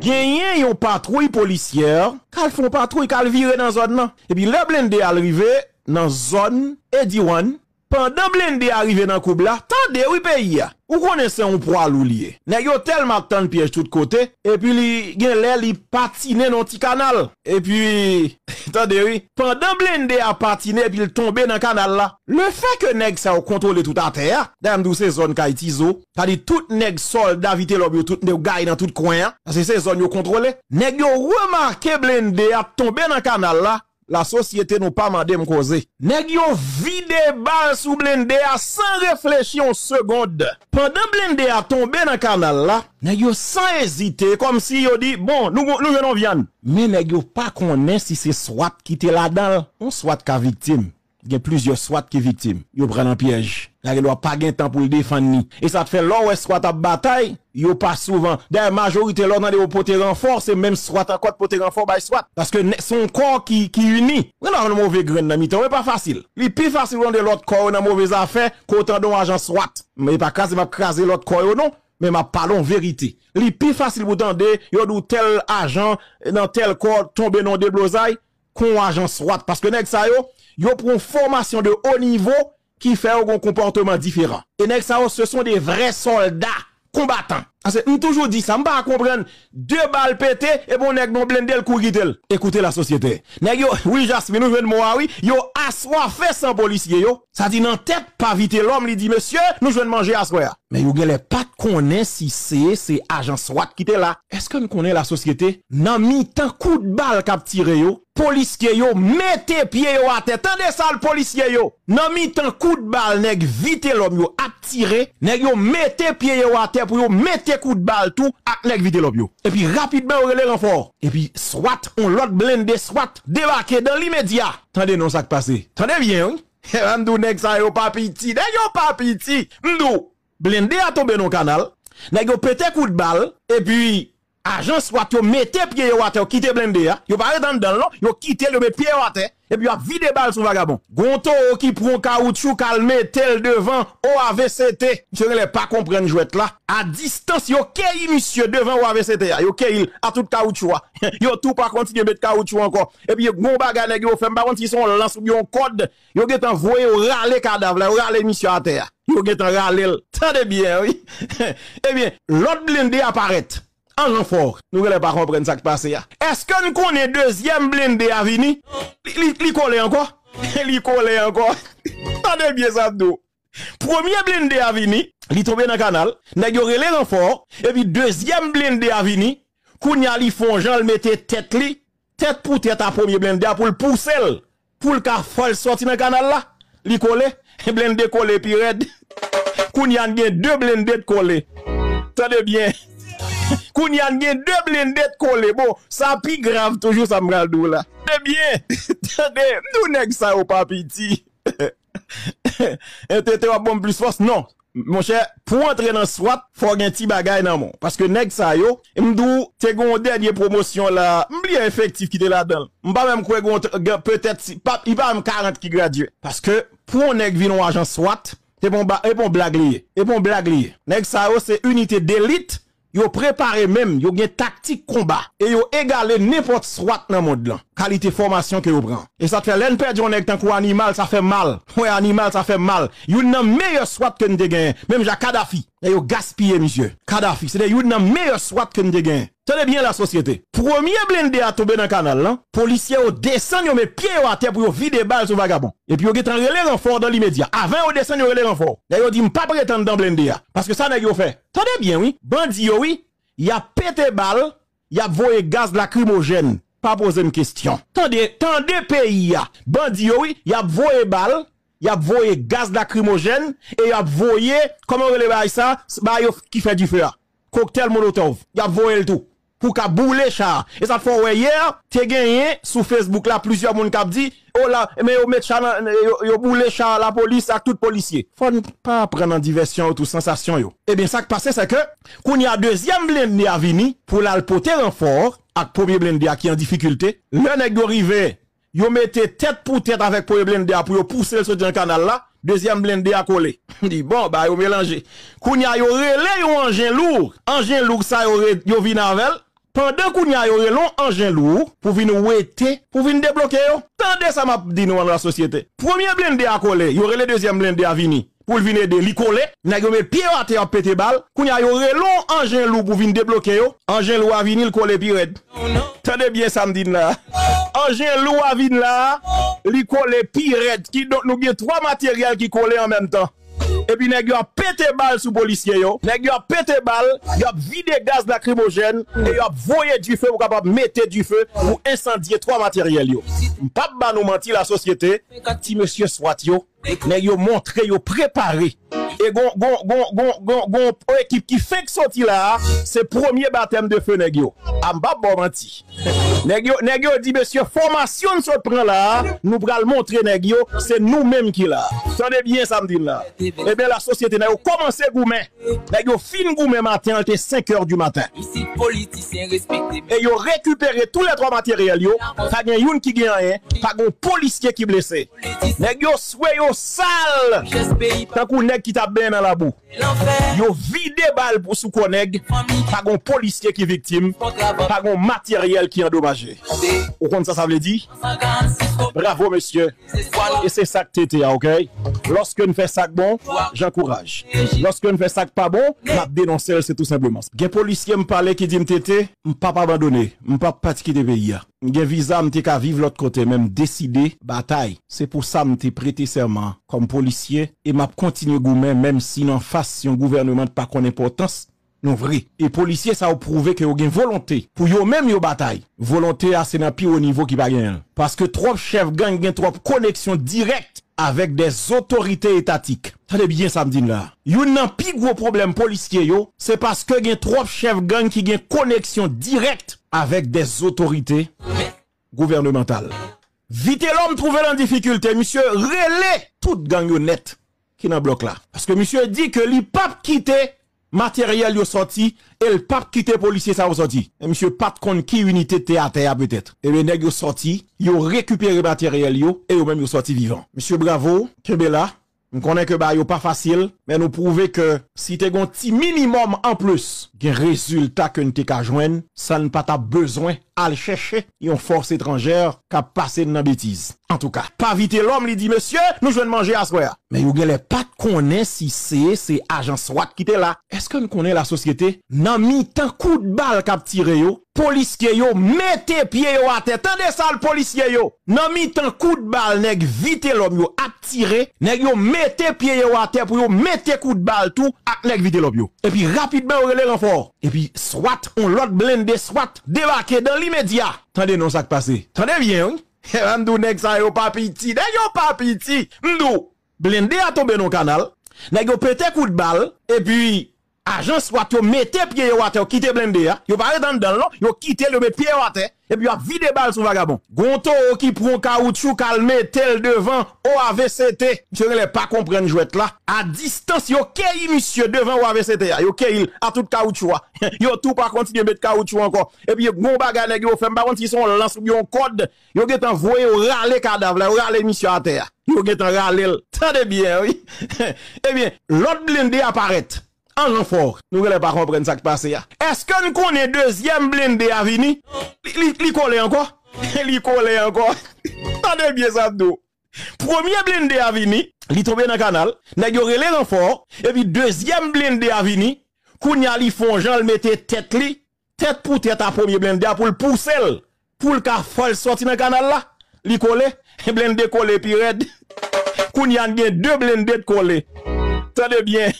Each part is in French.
Genyen yon patrouy polisyèr, kal foun patrouy kal vire nan zon nan. Ebi le blende alrive nan zon Edywan. Pan Dan Blende arive nan koubla, tan dewi peyi ya. Ou konese yon pral ou liye. Nèk yo tel matan piyej tout kote, epi li gen lè li patine nan ti kanal. Epi, tan dewi, pan Dan Blende a patine epi l tombe nan kanal la, le fe ke nèk sa yo kontrole tout an ter, dan mdou sezon kaj tizo, ta di tout nèk sol davite lop yo tout nèk gay nan tout kwen, se sezon yo kontrole, nèk yo remarke Blende a tombe nan kanal la, la société nous pas mandé me causer. Nèg yo vide balle sous blindé, sans sans une seconde. Pendant blindé a tombé dans canal là, nèg sans hésiter comme si yo dit bon, nous nous venons venir ». Mais nèg pas connaît si c'est soit qui était là-dedans, on soit ka victime il y a plusieurs SWAT qui victimes. Ils prennent un piège. La loi pas de temps pour le défendre. Et ça te fait l'or SWAT à bataille, ils pas souvent. La majorité là, dans les potes renforts, c'est même SWAT quoi potes renfort by SWAT. Parce que son corps qui, qui unit. on a un mauvais grain dans mi-temps, pas facile. Il plus facile de l'autre corps dans mauvaise affaire qu'autant d'un agent SWAT. Mais pas casse pas l'autre corps, non? mais ma parlons vérité. est plus facile vous tendez, ils ont tel agent dans tel corps tomber dans des blousailles, qu'on agent SWAT parce que nèg ça yo yo pour une formation de haut niveau qui fait un comportement différent. Et next ça, ce sont des vrais soldats combattants. On toujours dit ça, on pas comprendre. Deux balles pétées et bon nèg non blendel couritel. Écoutez la société. Nèg yo, oui Jasmine, nous venons moi oui, yo fait sans policier yo. Ça dit dans tête pas vite l'homme, il dit monsieur, nous venons manger assoir Mais yo les pas est si c'est c'est agent SWAT qui était là. Est-ce que qu'on connaît la société Nan mi tant coup de balle cap tiré yo, policier yo mettez pied yo à tête. Tendez ça le policier yo. Nan mi tant coup de balle nèg vite l'homme yo a tiré, nèg yo mettez pied yo à terre pour yo quelques de balle tout avec nèg vite l'obio. Et puis rapidement on les renfort. Et puis soit on l'autre blindé soit débarqué dans l'immédiat. Tendez non ça qui passé. Tendez bien oui. Eh, on nèg ça yo pas piti, nèg yo pas blindé a tombé dans canal. Nèg yo pété coup de balle et puis agent soit yo mette pied au à terre, quitté blindé ya. Hein. Yo pas dans dans yo quitté le pied au terre et puis a vide balle sur vagabond. Gonto qui prend caoutchouc calmé tel devant OAVCT. Je ne pas comprendre jouette là. À distance a kei monsieur devant OAVCT yo kei à tout caoutchouc. Hein. Yo tout pas continuer mettre caoutchouc encore. Et puis gon bagarre yo fem par contre ils sont lance ou un code yo get envoyé râle cadavre là, monsieur à terre. Yo get en Tendez bien oui. Eh bien, l'autre blindé apparaît renfort. Nous ne pas comprendre ce qui passe. Est-ce que nous connaissons deuxième blindé à venir? Il collé encore? Il collé encore? Tendez bien ça, nous. Premier blindé à venir, li tombé dans le canal, n'a eu les renfort, et puis deuxième blindé à venir, kounya li font Jean le mettait tête li, tête pour tête à premier blindé pour le pousser, pour le ka sortir dans le canal là, li et blindé collé puis red. Kounya a deux blindés de collé. bien. Koun yan gen 2 blindet kon lebo Sa pi grav toujou sa mral dou la Debyen Tade, mdou neg sa yo papi ti E te te wapon m plus fos? Non, mwen chè Pou entre nan SWAT, fò gen ti bagay nan moun Paske neg sa yo, mdou Te goun denye promosyon la Mbli ya efektif ki te la den Mpa mèm kwe goun, pe tèt si Pap, i pa m 40 ki gradye Paske, pou neg vi nou ajan SWAT E pon blag li Neg sa yo se unitè delit Yo préparé même, yo gen tactique combat et yo égalé n'importe soit dans monde là. Qualité formation que yo prend. Et ça fait l'en perdre un tant qu'un animal, ça fait mal. Ouais, animal, ça fait mal. Yo nan meilleur soit que nous gagné, même Jacques Kadhafi. Et yo gaspillé monsieur. Kadhafi, c'est dire yo nan meilleur soit que nous gagné. Tenez bien la société. Premier blindé à tomber dans le canal, là. Hein. Policiers descendent, ils mis pieds à terre pour vider balles sur vagabond. Et puis ils ont les renforts dans l'immédiat. Avant, ils descendent, ils les renforts. D'ailleurs, ils disent, pas prétendre dans blindé. Hein. Parce que ça, rien fait. Tenez bien, oui. Bandi oui. Il a pété balle. Il a voyé gaz lacrymogène. Pas poser une question. Tendez, tendez pays, hein. bandit, oui. Il a voyé balle y a voyé gaz lacrymogène et y a voyé comment on relève ça bah qui fait du feu cocktail molotov y a voyé le tout pour qu'a bouler char. Et ça fait ouais hier, t'es gagné sur Facebook là plusieurs monde qui dit oh là mais yo met char yo boule char la police avec tout policier. Faut pas prendre en diversion ou tout sensation yo. Eh bien ça qui passé c'est que qu'on y a deuxième blindé à venir pour la en renfort avec premier blindé qui est en difficulté. Le nèg arrivé, yo mette tête pour tête avec premier blindé pour pousser le sortir canal là. Deuxième blindé à coller. dit bon, bah, yo mélangé. Kounya yo eu yo engin lourd. Engin lourd, ça yo, yo vinavel. Pendant qu'on y a eu long engin lourd pour venir ouéter, pour venir débloquer, tendez ça m'a dit nous dans la société. Premier blindé à coller, y aurait le deuxième blindé à venir pour venir aider li coller n'a mes pied à terre pété balle qu'on y a aurait long engin lourd pour venir débloquer yo engin lourd à venir le coller pirate tendez bien ça m'a dit là engin lourd à venir là coller pirate qui donc nous bien trois matériels qui collent en même temps et puis nèg a pété balle sous les policiers nèg a pété balle y a vidé gaz lacrymogène et y a voyé du feu pour capable mettre du feu pour incendier trois matériels yo pas ba nous mentir la société quand ti monsieur soit yo nèg yo montré yo préparé et gon gon gon gon gon équipe qui fait que sorti là c'est premier baptême de feu nèg yo am pas bon menti Nèg dit monsieur formation se prend là, nous le montrer nèg c'est nous-mêmes qui là. Tendez bien samedi là. Eh bien la société a commencé goumen. Nèg fin goumen matin, c'était 5 heures du matin. Ici politicien respecté. Et yo récupéré tous les trois matériels yo, pas gen youn qui gagne, rien. pas un policier qui blessé. Nèg soyez sale. Tant qu'on Neg qui t'a bien dans la boue. Yo vide balle pour sous Neg. pas un policier qui victime, pas un matériel qui est endommagé. Au compte ça, ça veut dire Bravo, monsieur. Et c'est ça que t'étais, ok? Lorsque nous fait ça bon, j'encourage. Lorsque nous fait ça pas bon, je dénonce. c'est tout simplement. Les policiers me parlait qui dit ne m'pas pas abandonné, m'pas pas quitter pays. Je visa peux ka vivre l'autre côté, même décider bataille. C'est pour ça que je prêté serment comme policier et m'a continue goumen, même si en face, si un gouvernement pas qu'on importance, non vrai. Et policiers, ça a prouvé que ont une volonté pour eux même une bataille. Volonté, ah, c'est dans pire au niveau qui va gagner. Hein. Parce que trois chefs gang, ont trois connexion directe avec des autorités étatiques. Tenez bien ça me dit là. Yon nan gros problème policier c'est parce que gen trois chefs gang qui une connexion directe avec des autorités gouvernementales. Vite l'homme trouver dans difficulté, monsieur, relais toute gang net qui dans bloc là. Parce que monsieur dit que papes quitté matériel yo sorti et le pape policier ça sorti et monsieur Pat contre qui unité théâtre à peut-être et eh le nèg yo sorti yo récupéré matériel yo et yo même yo sorti vivant monsieur bravo kebela nous connaissons que bah, pas facile, mais nous prouver que si tu gonti un petit minimum en plus, des résultat que nous t'es joindre, ça ne pas besoin à chercher une force étrangère qu'à passer de la bêtise. En tout cas, pas vite l'homme, il dit, monsieur, nous venons manger à soir. Mais vous ne pas connaître si c'est, c'est agent SWAT qui était là. Est-ce que nous connaissons la société? Nan mis tant coup de balle qu'a tiré yo, policiers yo mettez pied yo à terre tendez ça le policier yo nan mit un coup de balle nèg vite l'homme yo attiré nèg yo mettez pied yo à terre pour yo mettez coup de balle tout ak nèg vite l'homme yo et puis rapidement on les renfort et puis soit on l'autre blindé soit débarqué dans l'immédiat tendez non ça qui passé tendez bien oui M'dou eh, nèg ça yo pas piti, nèg yo pas piti. M'dou blindé a tombé dans canal, nèg yo pété coup de balle et puis agence soit yo mettez pied ou terre, quittez blindé ya, yo pas dans dans l'eau, yo quittez le met pied à eh. et puis yo vide balle sur vagabond. Gonto qui prend caoutchouc calmer tel devant OAVCT, je ne pas comprendre jouette là. À distance yo cueilli monsieur devant OAVCT ya, yo cueilli à tout caoutchouc. Yo tout pas continuer mettre caoutchouc encore et puis gon bagarre yo fait par contre ils sont lance ou un code, yo get envoyé râler cadavre là, râler monsieur à terre. Yo get en râler. Tendez bien oui. Eh bien, l'autre blindé apparaît. En renfort, nous ne voulons pas comprendre ce qui passe. Est-ce que nous connaissons deuxième blindé à Vini? Il colle encore. Il colle encore. Tenez bien ça, nous. Premier blindé à venir, il est tombé dans le canal. Il a le renfort. Et puis deuxième blindé à Vini, il a le mettait tête li, tête pour tête à premier blindé pour le pousser. Pour le cas sortir dans le canal là. Il colle. Et blindé collé, puis red. Il a deux blindés de collé. Tenez bien.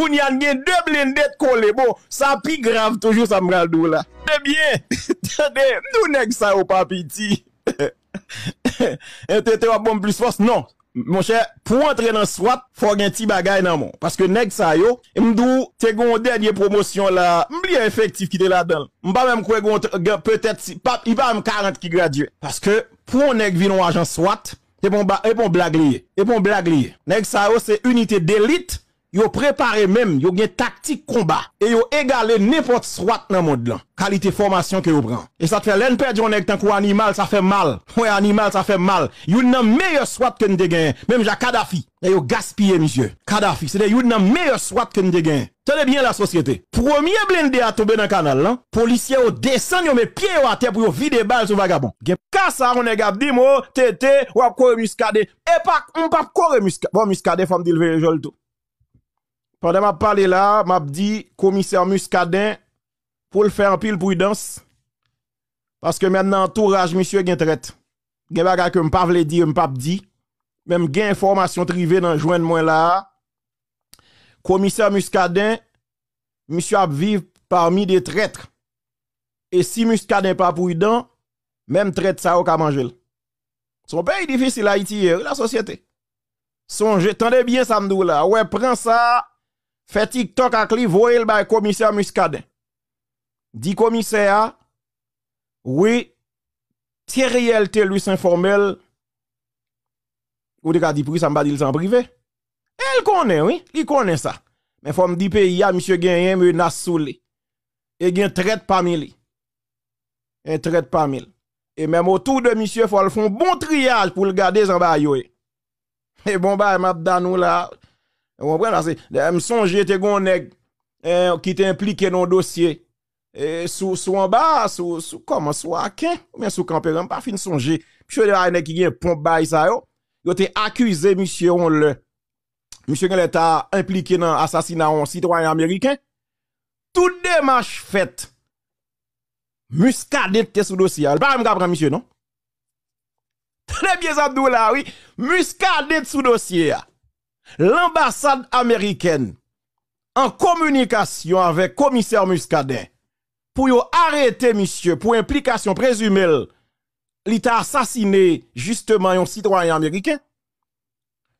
Foun yan gen 2 blindet kolebo Sa api grav toujou sa mral dou la Debyen Tade, nou neg sa yo papi ti E te te wapon mplis fos Non, mwen chè Pou antre nan SWAT Fwa gen ti bagay nan moun Paske neg sa yo Mdou te goun denye promosyon la Mbli ya efektif ki te la del Mba men mkwe goun Pe tèt si Papi pa m 40 ki gradye Paske Pou neg vinon ajan SWAT E pon e bon blag liye E pon blag liye Neg sa yo se unitè delit E pon blag liye yo préparé même, yo une tactique combat et yo égalé n'importe soit dans monde là. Qualité formation que yo prend. Et ça te fait l'en perdre un tant qu'on animal, ça fait mal. Ouais, animal, ça fait mal. Yo nan meilleur soit que n'te gagne. même j'ai Kadhafi. Et yo gaspillé monsieur. Kadhafi, c'est yo nan meilleur SWAT que n'te gagné. Tenez bien la société. Premier blindé à tomber dans le canal là, policier au descend yo met pied à terre pour vider balle sur vagabond. Gen ça on est di mo tété ou a muscadé. Et pas on pas courir muscadé. Bon muscadé femme dit le pendant ma parler là, m'a dit commissaire Muscadin pour le faire pile prudence parce que maintenant entourage monsieur gen traite. Gen baga que m'pa vle dire, m'pa dit même une information privée dans de moi là. Commissaire Muscadin monsieur a parmi des traîtres. Et si Muscadin pas prudent, même traite ça au ka manger. Son pays difficile Haïti, la société. Songez, attendez bien ça là. Ouais, prends ça fait TikTok avec lui, voyez le commissaire Muscadet. Dit commissaire, oui, c'est réalité lui s'informel, Ou de dit ça m'a dit en privé. Elle connaît, oui, il connaît ça. Mais faut me dire y a monsieur gagné menace sous lui. Et un traite parmi lui. Un e traite parmi lui. Et même autour de monsieur faut le un bon triage pour le garder en bas Et bon bah m'a nous là vous comprenez? Je me te gon nèg eh, qui était impliqué dans le dossier. Et sous en bas, sous sou, comment, sous Akin, ou bien sous Campé, je pas fin songer. Monsieur de la qui a pompe bail ça yo, yo te accusé, monsieur, on le. Monsieur l'État impliqué dans l'assassinat d'un citoyen américain. Tout démarche faite, muscadet te sous dossier. Pas me prendre monsieur, non? Très bien, Abdoula, oui. Muscadet sous dossier. Ah l'ambassade américaine en communication avec commissaire Muscadet pour arrêter monsieur pour implication présumée il assassiné justement un citoyen américain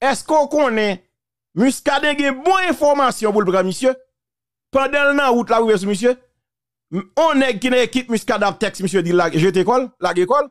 est-ce qu'on connaît Muscadet a bonne information pour le bras monsieur pendant la route monsieur on est qui équipe Muscadet texte monsieur dit la j'étais école la école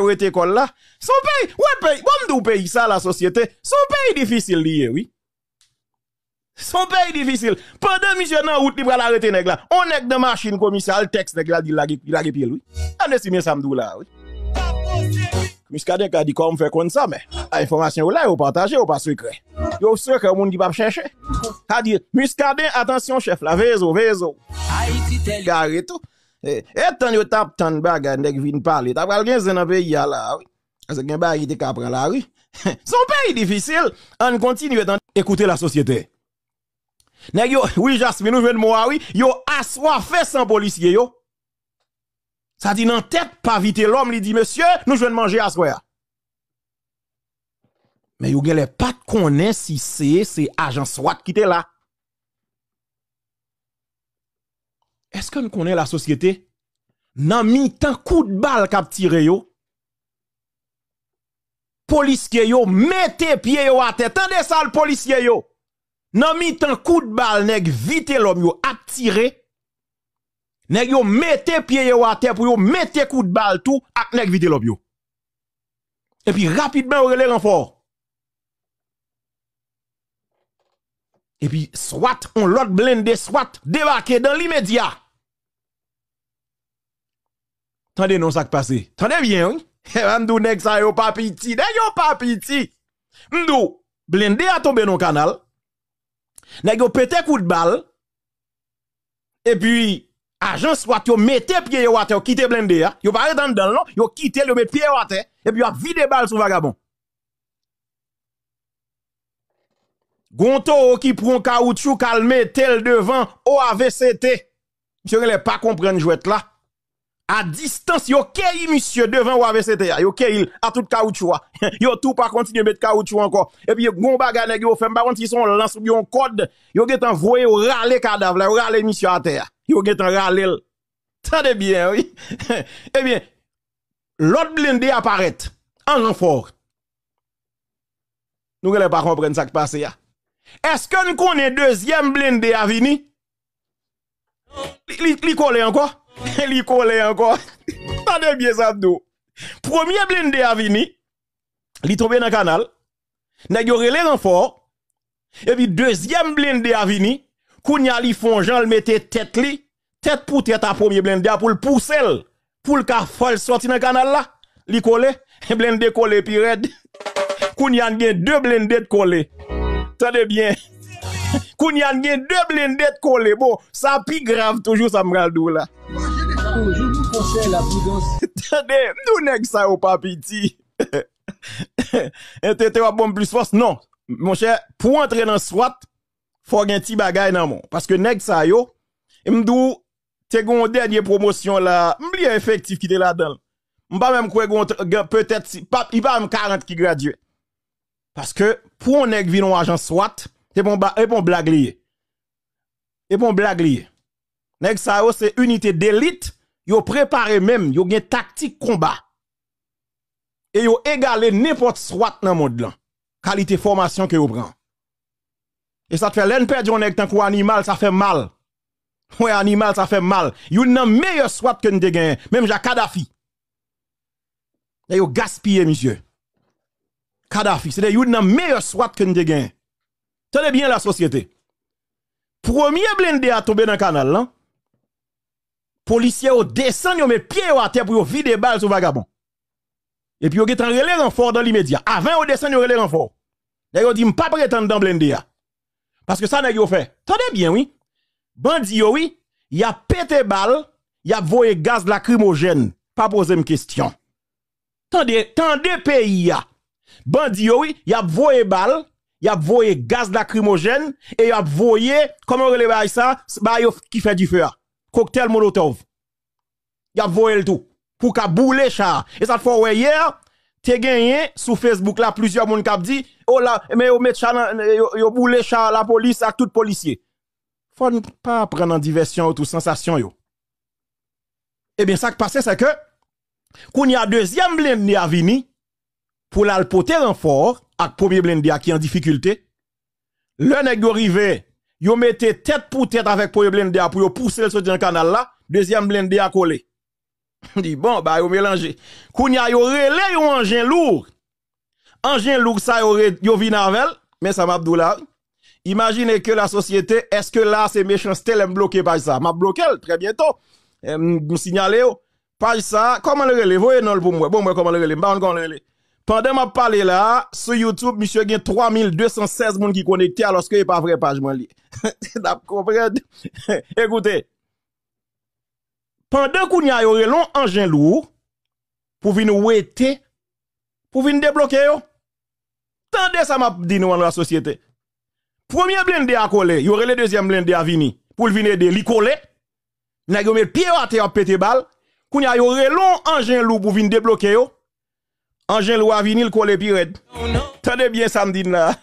ouais, école là, son pays, ouais, pays, bon, d'où pays ça, la société, son pays difficile lié, oui. Son pays difficile. Pendant monsieur nan route libre la arrêter nèg là. On nèg de machine commerciale texte nèg là dit la la pied oui. Ande si bien ça m'dou là oui. Miskadek a dit comment faire comme ça mais information là ou partager ou pas secret. Yo secret moun qui va chercher. A dit Muscadet attention chef la vezo vezo. Haïti tout. Et eh, eh, tant yon tap tan bagay ne vin parler tap pral gen zan nan pays là oui parce que gen bagay te capre la oui son pays difficile on continue d'écouter la société nèg yo oui Jasmine nous vinn moi oui yo faire sans policier yo ça dit dans tête pas vite l'homme lui dit monsieur nous je manger à mais yo gen les pas connais si c'est c'est agent soit qui était là est-ce que qu'on connaît la société Nan mi tan coup de balle kap tire yo. Police yo mettez pied yo à tête. tande ça le policier yo. Nan mi tan coup de balle nèg vite l'homme yo attiré. Nèg yo mettez pied yo à terre pour yo mettez coup de balle tout ak nèg vite l'homme Et puis rapidement on les renfort. Et puis soit on l'autre blindé soit débarqué dans l'immédiat. Tendez non ça qui passé. Tendez bien, oui. Eh, m'dou nek ça yo pas pitié. yo papiti. M'dou blindé a tombé dans canal. Nèg yo pété coup de balle. Et puis agent soit yo mette pied yo à yo quitté a. Hein. Yo pas dans dan non, yo quitté yo met pied à et puis yo vide balle sur vagabond. Gonto qui prend caoutchouc calmé tel devant AVCT. Je ne pas comprendre jouette là à distance, yo kei, monsieur devant ou avec CTA, yo Il à tout caoutchouc. Ah. Yo tout pas continuer mettre caoutchouc encore. Et puis yon bagarre yon yo fait par contre son. sont lance un code, yo get envoyé au rale cadavre, ou rale monsieur à terre. Yo get en rale. Tade bien, oui. eh bien, l'autre blindé apparaît en renfort. Nous ne pas comprendre ça qui passe là. Ah. Est-ce que nous connaissons deuxième blindé à venir? Li, li, encore? li lui encore. Tendez bien ça, Premier blindé a venir, il tombé dans le canal, il a les renforts, et puis deuxième blindé a venir, Kounya li font Jean le mettait tête li, tête pour tête à premier blindé pour le pousser, pour le faire sortir dans le canal là, li collé, blindé collé puis red. Kounya gen deux blindés de collé. Tendez bien. Kounya gen deux blindés collés collé. Bon, ça plus grave toujours ça me là cher, la boudans. Tade, nou neg sa yo pa Ente te wap bon plus force. non. Mon cher. pour entrer dans swat, fò gen ti bagay nan mon. Paske que sa yo, mdou, te gon denye promotion la, mbli efektif ki te la dan. Mba mèm kwe gon, peut-être, si, pa, i pa m 40 ki gradye. Paske, pou pour neg vinon non ajan swat, te bon, ba, e bon blag liye. E pon blag liye. yo, unité d'élite, yo préparé même, yo gen tactique combat. Et yo égalé n'importe soit dans monde là. Qualité formation que yo prend. Et ça te fait l'en perdre un tant animal, ça fait mal. Oui, animal, ça fait mal. You nan meilleur swat que n'te gen, même Jacques Kadhafi. Et yo gaspillé monsieur. Kadhafi, c'est you nan meilleur swat que n'te gen. Tenez bien la société. Premier blindé à tomber dans le canal hein policiers descendent, ils pieds pieds à terre pour vider balles sur vagabond. Et puis, ils ont en renfort dans l'immédiat. Avant, ils descendent, ils ont les renforts. Ils ont dit, pas prétendre dans blender. Parce que ça, ils ont fait. Tenez bien, oui. Bandi, oui. Il a pété balle, il a voyé gaz lacrymogène. Pas poser une question. Tendez, tendez pays, Bandi, oui. Il a voyé balle, il a voyé gaz lacrymogène, et il a voyé, comment on relève ça, bah, qui fait du feu cocktail Molotov. Y a voué tout pour qu'a bouler char. Et ça fois ouais hier, t'es gagné sur Facebook là plusieurs monde qui dit "Oh là, mais yo met boule yo, la police à tout policier." Faut pas prendre en diversion ou tout sensation yo. Eh bien ça qui passé, c'est que qu'on y a deuxième blindé à venir pour l'alpoter renfort avec premier blindé qui en difficulté. Le nèg arrivé yo mette tête pour tête avec pour blender pour yo pousser sur dans canal là deuxième blender à coller dit bon bah yo mélanger kounya yo relé un engin lourd engin lourd ça yo yo vinavel mais ça m'abdoula imaginez que la société est-ce que là c'est méchanceté sont bloqué par ça m'a bloqué très bientôt euh, me signaler page ça comment le relé voyez non pour moi bon moi comment le relé pendant ma parle là, sur YouTube, monsieur a 3216 personnes qui connecté alors que n'est pas vrai page moi li. Écoutez. Pendant qu'on y a eu long engin lourd pour venir ouéter, pour venir débloquer yo. Tendez ça m'a dit nous dans la société. Premier blindé à coller, y aurait le deuxième blindé à venir pour venir aider li coller. N'a eu met pied à terre péter balle. Qu'on y a eu long engin lourd pour venir débloquer Angèle Roy il collait Piret. pirate. Tenez bien samedi là.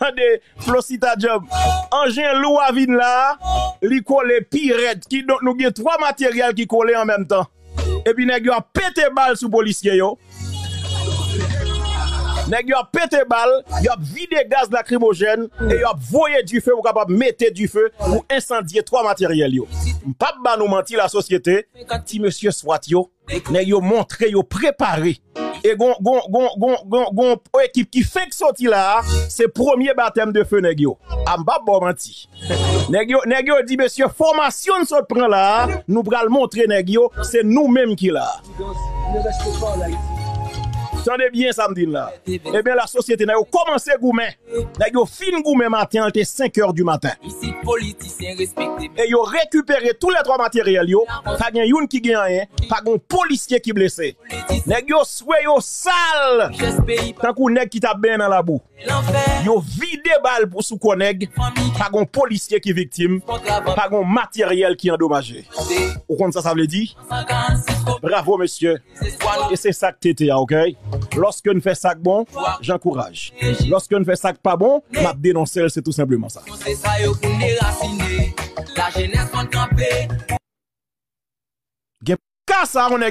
Tendez Flossita Job. Angèle Roy il là, li pirate qui donc nous avons trois matériels qui collent en même temps. Et puis nous avons a pété balle sous policier yo. Nous avons a pété balle, yo a vidé gaz lacrymogène et yo a voyé du feu pour capable mettre du feu pour incendier trois matériels yo pas ba nous mentir la société quand ti monsieur soit yo nèg yo montré yo préparé et gon gon gon gon gon gon équipe qui fait que sorti là c'est premier baptême de feu nèg yo am pas ba menti nèg yo dit monsieur formation nous prend là nous pral montrer nèg c'est nous même qui là Tendez bien samedi là. Eh bien, la société n'a commencé gourmet. N'a yo fin le matin, était 5 h du matin. Ici, politiciens respectés. Et récupéré tous les trois matériels yo. Pas a une qui gagne rien pas de policier qui blessé. Nèg yo sale. Tant qu'on qui t'a bien dans la boue. Yo vide balle pour sous nèg. Pas gon policier qui victime, pas gon matériel qui endommagé. Ou compte ça ça veut dire Bravo monsieur. Et c'est ça que t'étais hein, OK Lorsque on fait ça bon, j'encourage. Lorsque vous fait ça pas bon, m'a dénoncer, c'est tout simplement ça. La caçaram, né?